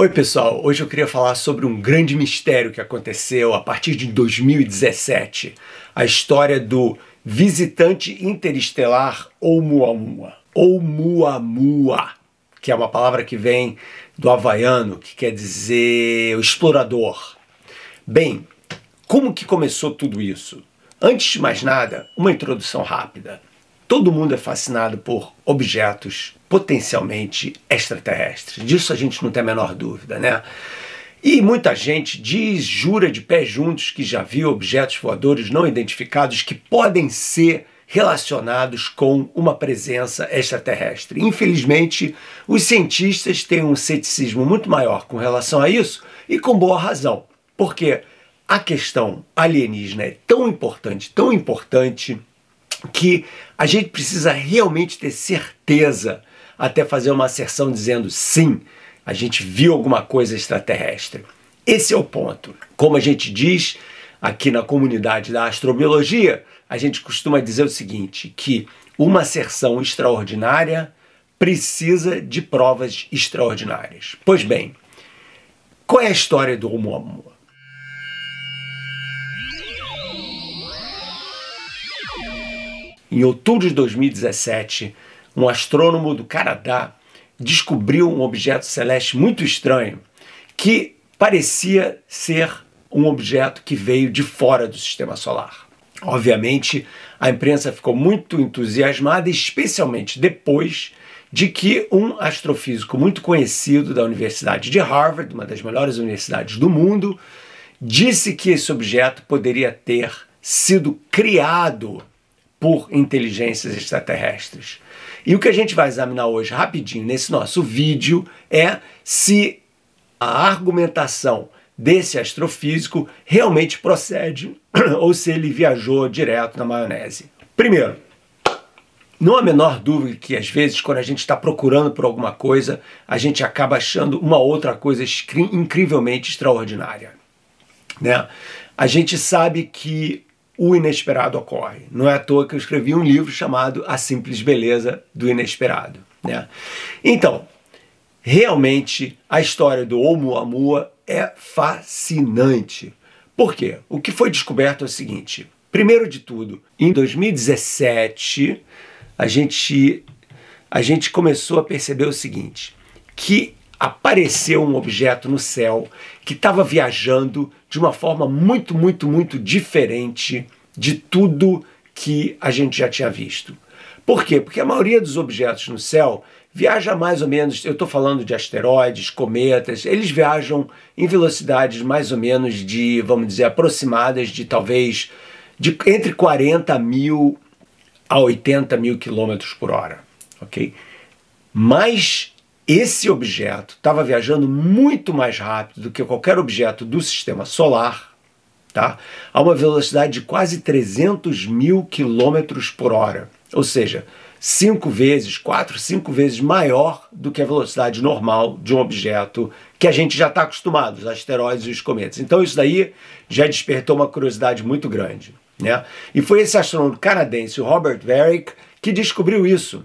Oi, pessoal. Hoje eu queria falar sobre um grande mistério que aconteceu a partir de 2017, a história do visitante interestelar Oumuamua. Oumuamua, que é uma palavra que vem do havaiano, que quer dizer o explorador. Bem, como que começou tudo isso? Antes de mais nada, uma introdução rápida. Todo mundo é fascinado por objetos potencialmente extraterrestres. Disso a gente não tem a menor dúvida, né? E muita gente diz, jura de pé juntos que já viu objetos voadores não identificados que podem ser relacionados com uma presença extraterrestre. Infelizmente, os cientistas têm um ceticismo muito maior com relação a isso e com boa razão, porque a questão alienígena é tão importante, tão importante que a gente precisa realmente ter certeza até fazer uma asserção dizendo sim, a gente viu alguma coisa extraterrestre. Esse é o ponto. Como a gente diz aqui na comunidade da astrobiologia, a gente costuma dizer o seguinte: que uma asserção extraordinária precisa de provas extraordinárias. Pois bem, qual é a história do Oumuamua? Em outubro de 2017, um astrônomo do Canadá descobriu um objeto celeste muito estranho que parecia ser um objeto que veio de fora do sistema solar. Obviamente, a imprensa ficou muito entusiasmada, especialmente depois de que um astrofísico muito conhecido da Universidade de Harvard, uma das melhores universidades do mundo, disse que esse objeto poderia ter sido criado por inteligências extraterrestres. E o que a gente vai examinar hoje, rapidinho, nesse nosso vídeo, é se a argumentação desse astrofísico realmente procede ou se ele viajou direto na maionese. Primeiro, não há menor dúvida que às vezes, quando a gente está procurando por alguma coisa, a gente acaba achando uma outra coisa incrivelmente extraordinária. Né? A gente sabe que o inesperado ocorre. Não é à toa que eu escrevi um livro chamado A Simples Beleza do Inesperado. Né? Então, realmente a história do Oumuamua é fascinante. Por quê? O que foi descoberto é o seguinte: primeiro de tudo, em 2017, a gente, a gente começou a perceber o seguinte: que apareceu um objeto no céu que estava viajando de uma forma muito, muito, muito diferente de tudo que a gente já tinha visto. Por quê? Porque a maioria dos objetos no céu viaja mais ou menos, eu estou falando de asteroides, cometas, eles viajam em velocidades mais ou menos de, vamos dizer, aproximadas de talvez de entre 40 mil a 80 mil quilômetros por hora, ok? Mas esse objeto estava viajando muito mais rápido do que qualquer objeto do sistema solar, tá? a uma velocidade de quase 300 mil quilômetros por hora, ou seja, cinco vezes, quatro, cinco vezes maior do que a velocidade normal de um objeto que a gente já está acostumado, os asteroides e os cometas. Então isso daí já despertou uma curiosidade muito grande. Né? E foi esse astrônomo canadense, o Robert Varick, que descobriu isso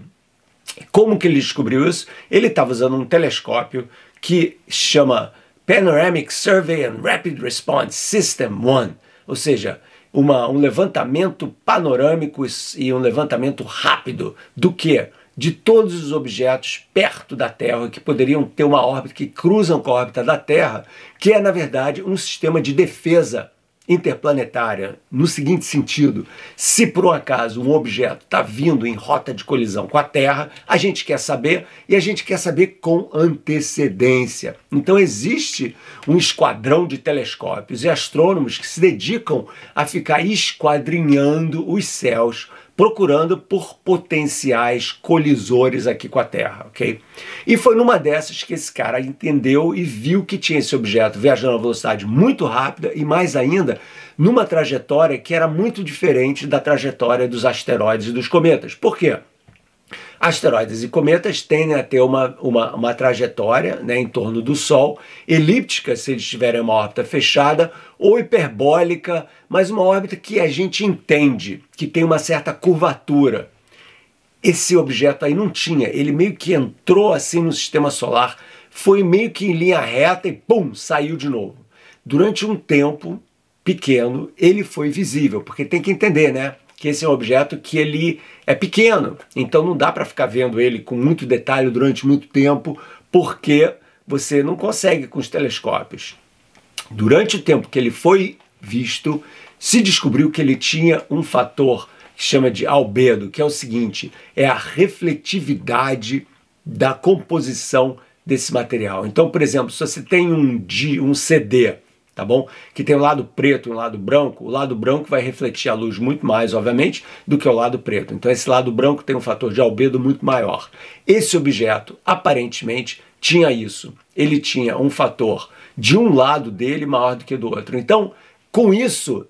como que ele descobriu isso? Ele estava usando um telescópio que chama Panoramic Survey and Rapid Response System 1, ou seja, uma, um levantamento panorâmico e um levantamento rápido do que? De todos os objetos perto da Terra que poderiam ter uma órbita, que cruzam com a órbita da Terra, que é, na verdade, um sistema de defesa interplanetária no seguinte sentido: se por um acaso um objeto está vindo em rota de colisão com a Terra, a gente quer saber e a gente quer saber com antecedência. Então existe um esquadrão de telescópios e astrônomos que se dedicam a ficar esquadrinhando os céus procurando por potenciais colisores aqui com a Terra, ok? E foi numa dessas que esse cara entendeu e viu que tinha esse objeto viajando a velocidade muito rápida e mais ainda numa trajetória que era muito diferente da trajetória dos asteroides e dos cometas. Por quê? Asteroides e cometas tendem a ter uma, uma, uma trajetória né, em torno do Sol, elíptica se eles tiverem uma órbita fechada, ou hiperbólica, mas uma órbita que a gente entende, que tem uma certa curvatura. Esse objeto aí não tinha, ele meio que entrou assim no sistema solar, foi meio que em linha reta e pum, saiu de novo. Durante um tempo pequeno, ele foi visível, porque tem que entender, né? que esse é um objeto que ele é pequeno, então não dá para ficar vendo ele com muito detalhe durante muito tempo, porque você não consegue com os telescópios. Durante o tempo que ele foi visto, se descobriu que ele tinha um fator que chama de albedo, que é o seguinte, é a refletividade da composição desse material. Então, por exemplo, se você tem um, um CD tá bom? Que tem o lado preto e um lado branco. O lado branco vai refletir a luz muito mais, obviamente, do que o lado preto. Então esse lado branco tem um fator de albedo muito maior. Esse objeto, aparentemente, tinha isso. Ele tinha um fator de um lado dele maior do que do outro. Então, com isso,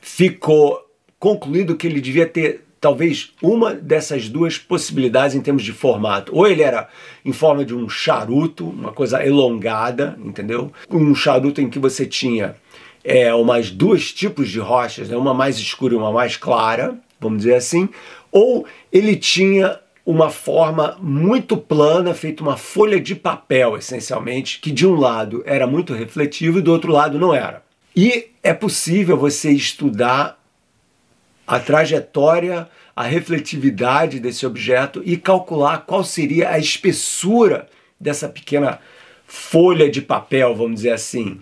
ficou concluído que ele devia ter talvez uma dessas duas possibilidades em termos de formato. Ou ele era em forma de um charuto, uma coisa elongada, entendeu? Um charuto em que você tinha é, umas duas tipos de rochas, né? uma mais escura e uma mais clara, vamos dizer assim. Ou ele tinha uma forma muito plana, feita uma folha de papel, essencialmente, que de um lado era muito refletivo e do outro lado não era. E é possível você estudar a trajetória, a refletividade desse objeto e calcular qual seria a espessura dessa pequena folha de papel, vamos dizer assim,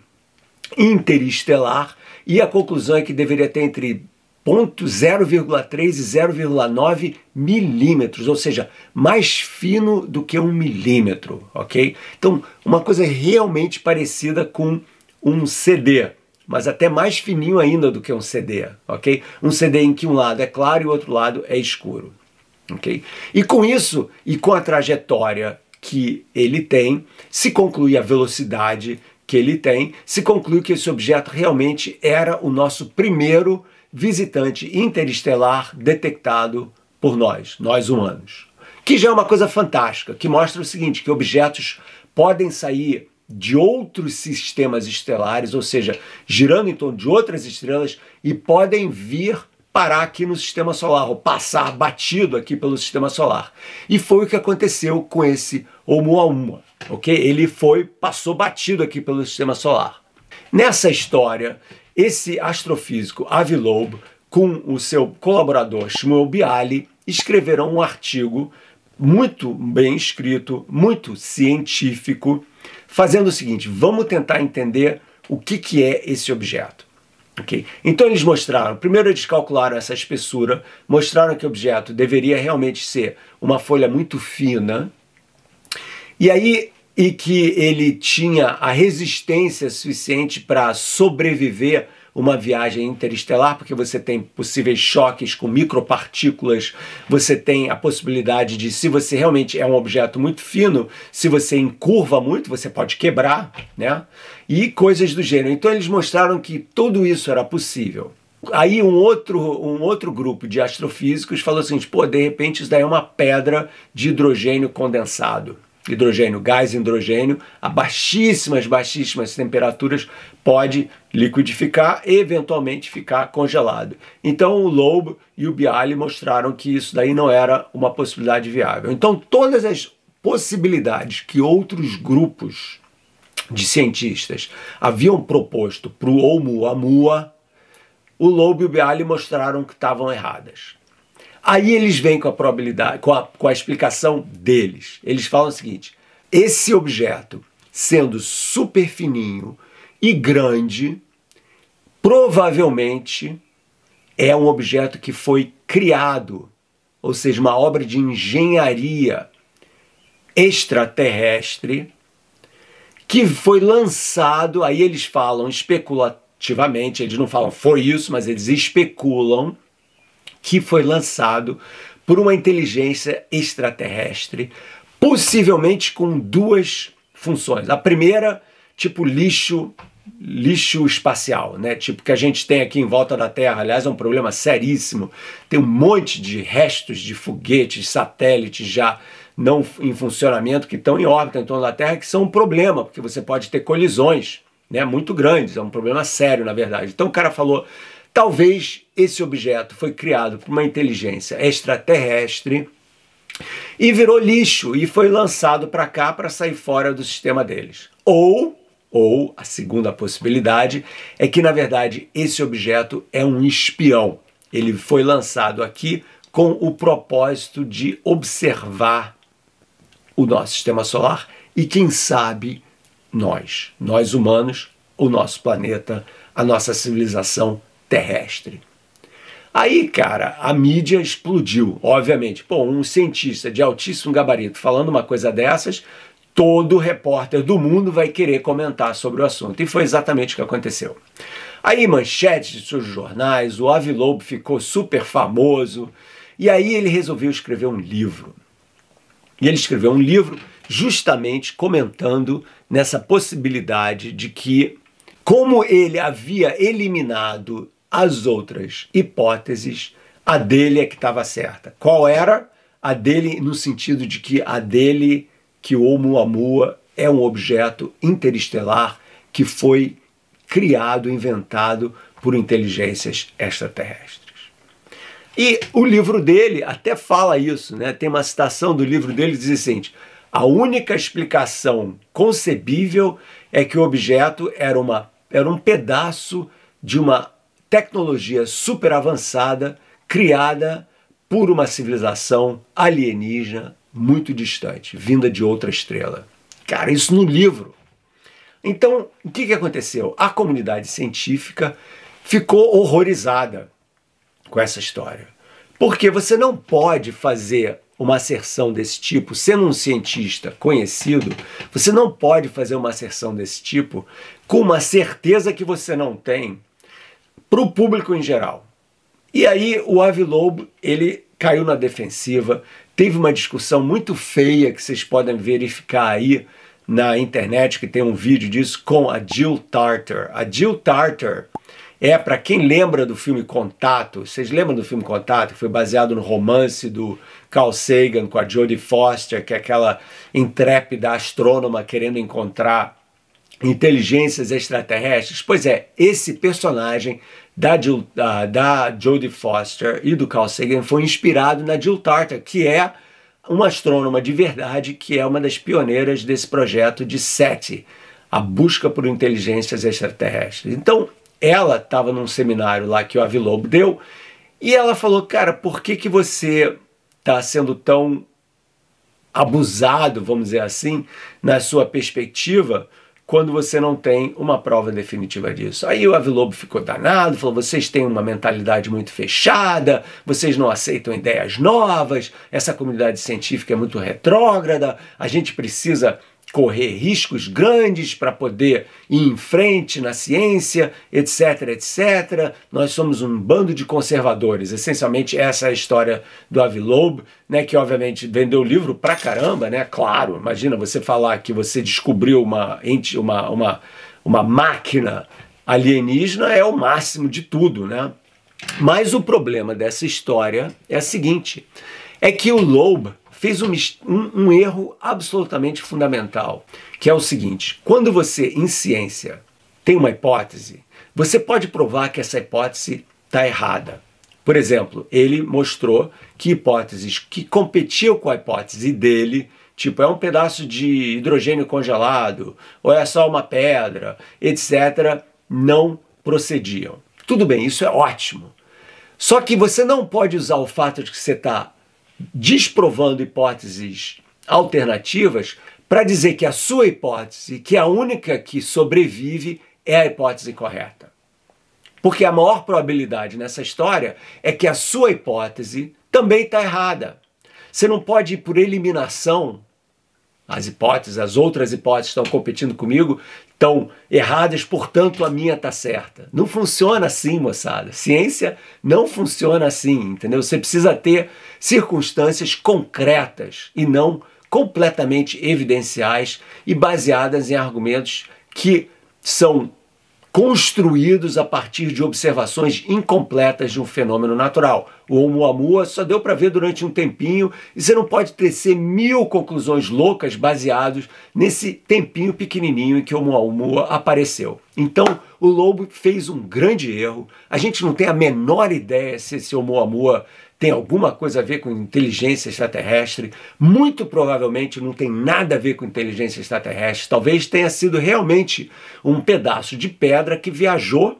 interestelar. E a conclusão é que deveria ter entre 0,3 e 0,9 milímetros, ou seja, mais fino do que um milímetro, ok? Então, uma coisa realmente parecida com um CD mas até mais fininho ainda do que um CD, ok? Um CD em que um lado é claro e o outro lado é escuro, ok? E com isso, e com a trajetória que ele tem, se conclui a velocidade que ele tem, se conclui que esse objeto realmente era o nosso primeiro visitante interestelar detectado por nós, nós humanos. Que já é uma coisa fantástica, que mostra o seguinte, que objetos podem sair de outros sistemas estelares, ou seja, girando em torno de outras estrelas e podem vir parar aqui no sistema solar, ou passar batido aqui pelo sistema solar. E foi o que aconteceu com esse Oumuamua, ok? Ele foi, passou batido aqui pelo sistema solar. Nessa história, esse astrofísico Avi Loeb, com o seu colaborador Shmuel Bialy, escreveram um artigo muito bem escrito, muito científico, fazendo o seguinte: vamos tentar entender o que, que é esse objeto. Okay. Então eles mostraram, primeiro eles calcularam essa espessura, mostraram que o objeto deveria realmente ser uma folha muito fina, e aí e que ele tinha a resistência suficiente para sobreviver uma viagem interestelar, porque você tem possíveis choques com micropartículas, você tem a possibilidade de, se você realmente é um objeto muito fino, se você encurva muito, você pode quebrar, né? E coisas do gênero. Então eles mostraram que tudo isso era possível. Aí um outro, um outro grupo de astrofísicos falou assim, pô, de repente isso daí é uma pedra de hidrogênio condensado hidrogênio, gás hidrogênio, a baixíssimas, baixíssimas temperaturas, pode liquidificar e eventualmente ficar congelado. Então o Loeb e o Bialy mostraram que isso daí não era uma possibilidade viável. Então todas as possibilidades que outros grupos de cientistas haviam proposto para o Oumuamua, o Loeb e o Bialy mostraram que estavam erradas. Aí eles vêm com a probabilidade, com a, com a explicação deles. Eles falam o seguinte: esse objeto, sendo super fininho e grande, provavelmente é um objeto que foi criado, ou seja, uma obra de engenharia extraterrestre que foi lançado, aí eles falam especulativamente, eles não falam foi isso, mas eles especulam que foi lançado por uma inteligência extraterrestre, possivelmente com duas funções. A primeira, tipo lixo lixo espacial, né? Tipo que a gente tem aqui em volta da Terra, aliás, é um problema seríssimo. Tem um monte de restos de foguetes, satélites já não em funcionamento que estão em órbita em torno da Terra, que são um problema, porque você pode ter colisões, né, muito grandes, é um problema sério, na verdade. Então o cara falou Talvez esse objeto foi criado por uma inteligência extraterrestre e virou lixo e foi lançado para cá para sair fora do sistema deles. Ou, ou a segunda possibilidade é que na verdade esse objeto é um espião. Ele foi lançado aqui com o propósito de observar o nosso sistema solar e quem sabe nós, nós humanos, o nosso planeta, a nossa civilização terrestre. Aí, cara, a mídia explodiu, obviamente. Pô, um cientista de altíssimo gabarito falando uma coisa dessas, todo repórter do mundo vai querer comentar sobre o assunto. E foi exatamente o que aconteceu. Aí, manchetes de seus jornais, o Avi Loeb ficou super famoso. E aí ele resolveu escrever um livro. E ele escreveu um livro justamente comentando nessa possibilidade de que, como ele havia eliminado as outras hipóteses, a dele é que estava certa. Qual era? A dele no sentido de que a dele, que o Oumuamua é um objeto interestelar que foi criado, inventado por inteligências extraterrestres. E o livro dele até fala isso, né? Tem uma citação do livro dele que diz assim, a única explicação concebível é que o objeto era, uma, era um pedaço de uma tecnologia super avançada criada por uma civilização alienígena muito distante, vinda de outra estrela. Cara, isso no livro. Então, o que, que aconteceu? A comunidade científica ficou horrorizada com essa história. Porque você não pode fazer uma asserção desse tipo, sendo um cientista conhecido, você não pode fazer uma asserção desse tipo com uma certeza que você não tem para o público em geral. E aí o Loeb ele caiu na defensiva, teve uma discussão muito feia que vocês podem verificar aí na internet, que tem um vídeo disso com a Jill Tartar. A Jill Tartar é, para quem lembra do filme Contato, vocês lembram do filme Contato, que foi baseado no romance do Carl Sagan com a Jodie Foster, que é aquela intrépida astrônoma querendo encontrar inteligências extraterrestres? Pois é, esse personagem da, Jill, da, da Jodie Foster e do Carl Sagan foi inspirado na Jill Tarter, que é uma astrônoma de verdade, que é uma das pioneiras desse projeto de SETI, a busca por inteligências extraterrestres. Então, ela estava num seminário lá que o Avilobo deu e ela falou: Cara, por que, que você está sendo tão abusado, vamos dizer assim, na sua perspectiva? quando você não tem uma prova definitiva disso. Aí o Avilobo ficou danado, falou: vocês têm uma mentalidade muito fechada, vocês não aceitam ideias novas, essa comunidade científica é muito retrógrada, a gente precisa correr riscos grandes para poder ir em frente na ciência, etc, etc. Nós somos um bando de conservadores. Essencialmente essa é a história do Avilob, né, que obviamente vendeu o livro pra caramba, né? Claro, imagina você falar que você descobriu uma uma uma, uma máquina alienígena é o máximo de tudo, né? Mas o problema dessa história é a seguinte, é que o Loeb fez um, um, um erro absolutamente fundamental, que é o seguinte: quando você, em ciência, tem uma hipótese, você pode provar que essa hipótese está errada. Por exemplo, ele mostrou que hipóteses que competiam com a hipótese dele, tipo é um pedaço de hidrogênio congelado, ou é só uma pedra, etc., não procediam. Tudo bem, isso é ótimo. Só que você não pode usar o fato de que você está desprovando hipóteses alternativas para dizer que a sua hipótese, que a única que sobrevive, é a hipótese correta. Porque a maior probabilidade nessa história é que a sua hipótese também está errada. Você não pode ir por eliminação. As hipóteses, as outras hipóteses estão competindo comigo estão erradas, portanto a minha está certa. Não funciona assim, moçada. Ciência não funciona assim, entendeu? Você precisa ter circunstâncias concretas e não completamente evidenciais e baseadas em argumentos que são construídos a partir de observações incompletas de um fenômeno natural. O Oumuamua só deu para ver durante um tempinho e você não pode tecer mil conclusões loucas baseadas nesse tempinho pequenininho em que o Oumuamua apareceu. Então, o Lobo fez um grande erro. A gente não tem a menor ideia se esse Oumuamua tem alguma coisa a ver com inteligência extraterrestre, muito provavelmente não tem nada a ver com inteligência extraterrestre, talvez tenha sido realmente um pedaço de pedra que viajou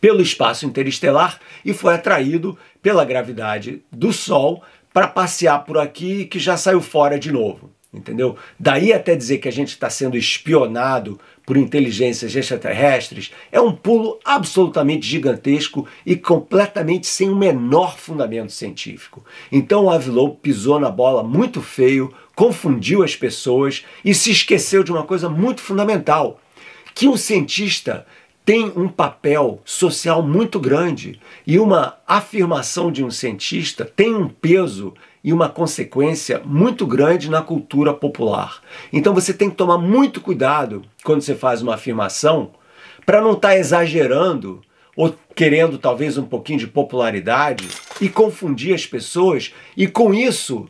pelo espaço interestelar e foi atraído pela gravidade do Sol para passear por aqui e que já saiu fora de novo entendeu? Daí até dizer que a gente está sendo espionado por inteligências extraterrestres é um pulo absolutamente gigantesco e completamente sem o menor fundamento científico. Então o Avilov pisou na bola muito feio, confundiu as pessoas e se esqueceu de uma coisa muito fundamental, que um cientista tem um papel social muito grande e uma afirmação de um cientista tem um peso e uma consequência muito grande na cultura popular. Então você tem que tomar muito cuidado quando você faz uma afirmação para não estar tá exagerando ou querendo talvez um pouquinho de popularidade e confundir as pessoas e com isso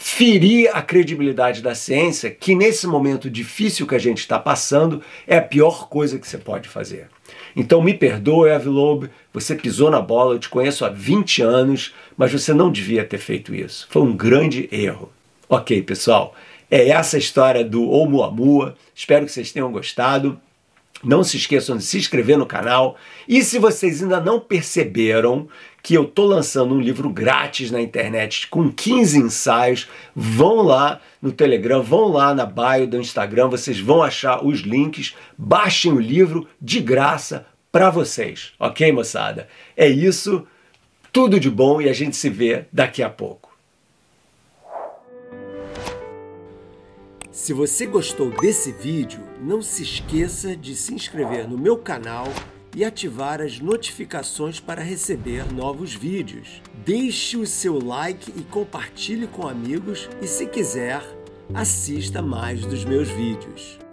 ferir a credibilidade da ciência, que nesse momento difícil que a gente está passando é a pior coisa que você pode fazer. Então me perdoa, Evelobe, você pisou na bola, eu te conheço há 20 anos, mas você não devia ter feito isso. Foi um grande erro. Ok, pessoal, é essa a história do Oumuamua. Espero que vocês tenham gostado. Não se esqueçam de se inscrever no canal. E se vocês ainda não perceberam que eu tô lançando um livro grátis na internet com 15 ensaios. Vão lá no Telegram, vão lá na bio do Instagram, vocês vão achar os links. Baixem o livro de graça para vocês, ok, moçada? É isso. Tudo de bom e a gente se vê daqui a pouco. Se você gostou desse vídeo, não se esqueça de se inscrever no meu canal e ativar as notificações para receber novos vídeos. Deixe o seu like e compartilhe com amigos e se quiser, assista mais dos meus vídeos.